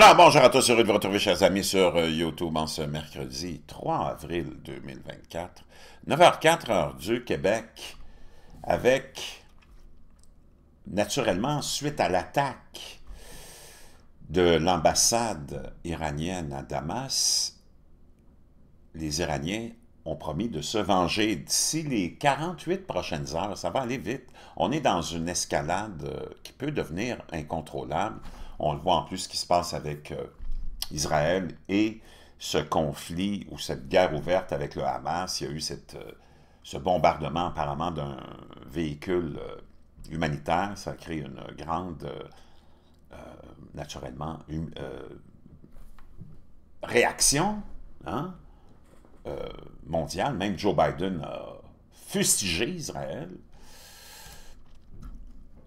Alors, bonjour à tous, heureux de vous retrouver, chers amis, sur euh, YouTube en ce mercredi 3 avril 2024, 9h04 du Québec, avec, naturellement, suite à l'attaque de l'ambassade iranienne à Damas, les Iraniens ont promis de se venger d'ici les 48 prochaines heures. Ça va aller vite. On est dans une escalade euh, qui peut devenir incontrôlable. On le voit en plus ce qui se passe avec euh, Israël et ce conflit ou cette guerre ouverte avec le Hamas. Il y a eu euh, ce bombardement apparemment d'un véhicule euh, humanitaire. Ça crée une grande, naturellement, hum, réaction hein, mondiale. Même Joe Biden a fustigé Israël.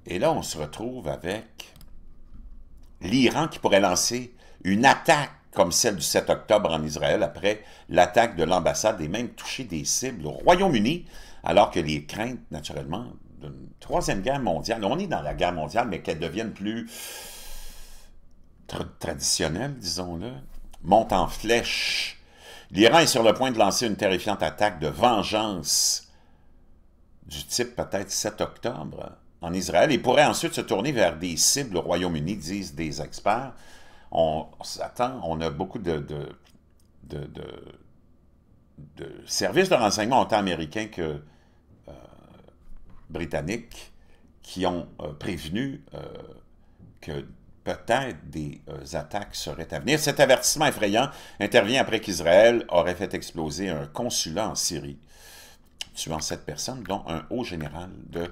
Et là, on se retrouve avec l'Iran qui pourrait lancer une attaque comme celle du 7 octobre en Israël après l'attaque de l'ambassade et même toucher des cibles au Royaume-Uni, alors que les craintes, naturellement, d'une troisième guerre mondiale, on est dans la guerre mondiale, mais qu'elle devienne plus traditionnelle, disons-le, monte en flèche. L'Iran est sur le point de lancer une terrifiante attaque de vengeance du type peut-être 7 octobre en Israël et pourrait ensuite se tourner vers des cibles au Royaume-Uni, disent des experts. On, s'attend, on a beaucoup de, de, services de renseignement, autant américains que euh, britanniques, qui ont euh, prévenu euh, que peut-être des attaques seraient à venir. Cet avertissement effrayant intervient après qu'Israël aurait fait exploser un consulat en Syrie, tuant sept personnes, dont un haut général de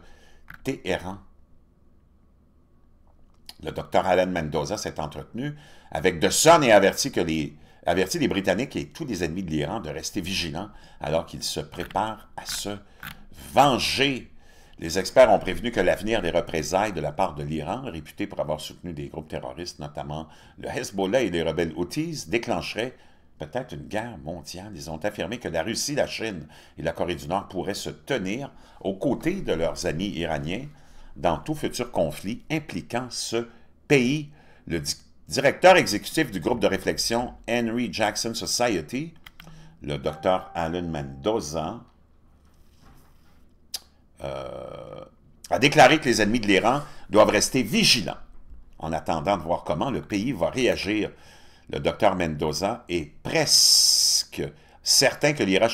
le docteur Alan Mendoza s'est entretenu avec De Son et averti que les, avertit les Britanniques et tous les ennemis de l'Iran de rester vigilants alors qu'ils se préparent à se venger. Les experts ont prévenu que l'avenir des représailles de la part de l'Iran, réputé pour avoir soutenu des groupes terroristes, notamment le Hezbollah et les rebelles Houthis, déclencherait peut-être une guerre mondiale. Ils ont affirmé que la Russie, la Chine et la Corée du Nord pourraient se tenir aux côtés de leurs amis iraniens dans tout futur conflit impliquant ce pays. Le directeur exécutif du groupe de réflexion Henry Jackson Society, le docteur Alan Mendoza, euh, a déclaré que les ennemis de l'Iran doivent rester vigilants en attendant de voir comment le pays va réagir le docteur Mendoza est presque certain que l'Iran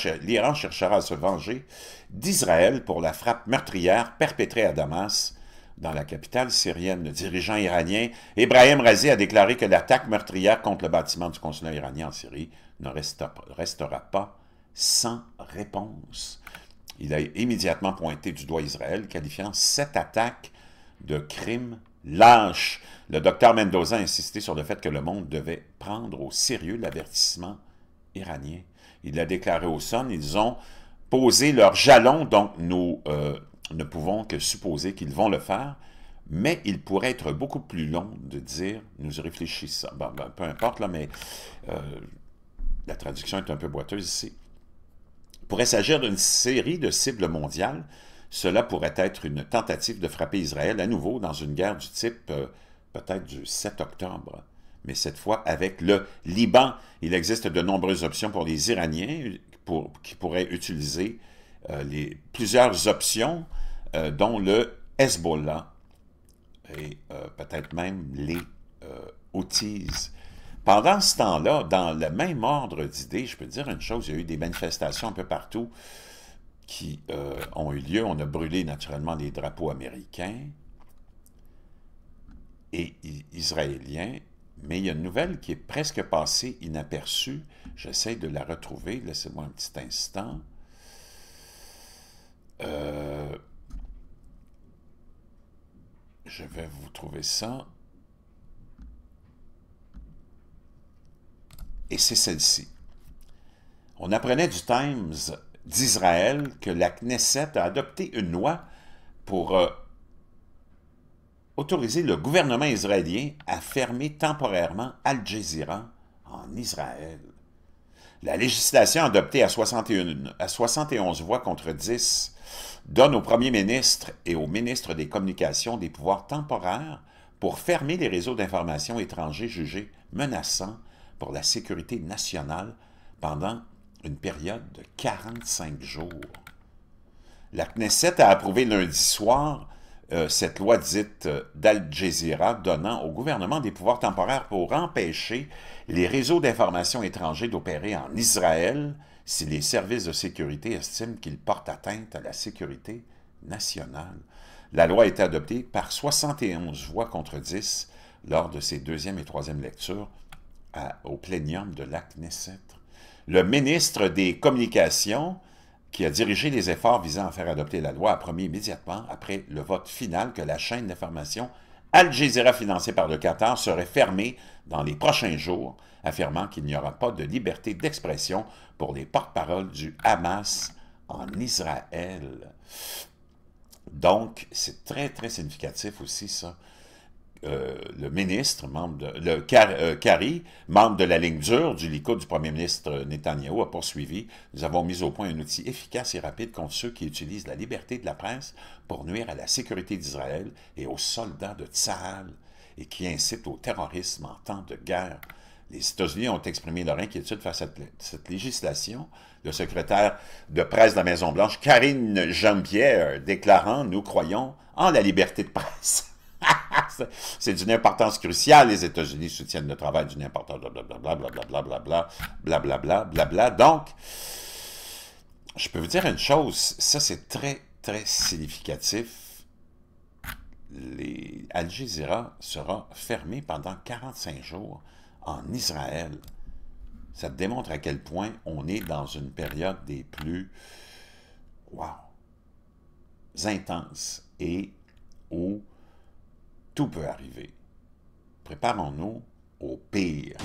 cherchera à se venger d'Israël pour la frappe meurtrière perpétrée à Damas, dans la capitale syrienne. Le dirigeant iranien Ibrahim Razi a déclaré que l'attaque meurtrière contre le bâtiment du consulat iranien en Syrie ne restera pas sans réponse. Il a immédiatement pointé du doigt Israël, qualifiant cette attaque de crime lâche. Le docteur Mendoza a insisté sur le fait que le monde devait prendre au sérieux l'avertissement iranien. Il l'a déclaré au son, ils ont posé leur jalon, donc nous euh, ne pouvons que supposer qu'ils vont le faire, mais il pourrait être beaucoup plus long de dire « nous réfléchissons ben, peu importe, là, mais euh, la traduction est un peu boiteuse ici. Il pourrait s'agir d'une série de cibles mondiales cela pourrait être une tentative de frapper Israël à nouveau dans une guerre du type euh, peut-être du 7 octobre, mais cette fois avec le Liban. Il existe de nombreuses options pour les Iraniens pour, qui pourraient utiliser euh, les, plusieurs options, euh, dont le Hezbollah et peut-être même les Houthis. Pendant ce temps-là, dans le même ordre d'idées, je peux dire une chose, il y a eu des manifestations un peu partout qui euh, ont eu lieu. On a brûlé naturellement les drapeaux américains et israéliens, mais il y a une nouvelle qui est presque passée inaperçue. J'essaie de la retrouver. Laissez-moi un petit instant. Euh, je vais vous trouver ça. Et c'est celle-ci. On apprenait du Times d'Israël que la Knesset a adopté une loi pour euh, autoriser le gouvernement israélien à fermer temporairement Al Jazeera en Israël. La législation adoptée à, à 71 voix contre 10 donne au premier ministre et au ministre des Communications des pouvoirs temporaires pour fermer les réseaux d'information étrangers jugés menaçants pour la sécurité nationale pendant une période de 45 jours. La Knesset a approuvé lundi soir euh, cette loi dite euh, d'Al Jazeera donnant au gouvernement des pouvoirs temporaires pour empêcher les réseaux d'information étrangers d'opérer en Israël si les services de sécurité estiment qu'ils portent atteinte à la sécurité nationale. La loi a été adoptée par 71 voix contre 10 lors de ses deuxième et troisième lectures au plénium de la Knesset. Le ministre des Communications, qui a dirigé les efforts visant à faire adopter la loi, a promis immédiatement, après le vote final, que la chaîne d'information Al Jazeera financée par le Qatar serait fermée dans les prochains jours, affirmant qu'il n'y aura pas de liberté d'expression pour les porte-paroles du Hamas en Israël. Donc, c'est très, très significatif aussi, ça. Euh, le ministre, membre de, le euh, membre de la ligne dure du Likoud du premier ministre euh, Netanyahu a poursuivi Nous avons mis au point un outil efficace et rapide contre ceux qui utilisent la liberté de la presse pour nuire à la sécurité d'Israël et aux soldats de Tsahal et qui incitent au terrorisme en temps de guerre. Les États-Unis ont exprimé leur inquiétude face à cette législation. Le secrétaire de presse de la Maison-Blanche, Karine Jean-Pierre, déclarant Nous croyons en la liberté de presse c'est d'une importance cruciale. Les États-Unis soutiennent le travail d'une importance, blablabla, blablabla, blablabla, blablabla, blablabla. Donc, je peux vous dire une chose, ça c'est très, très significatif. Les Al Jazeera sera fermé pendant 45 jours en Israël. Ça démontre à quel point on est dans une période des plus wow, intenses et où tout peut arriver. Préparons-nous au pire.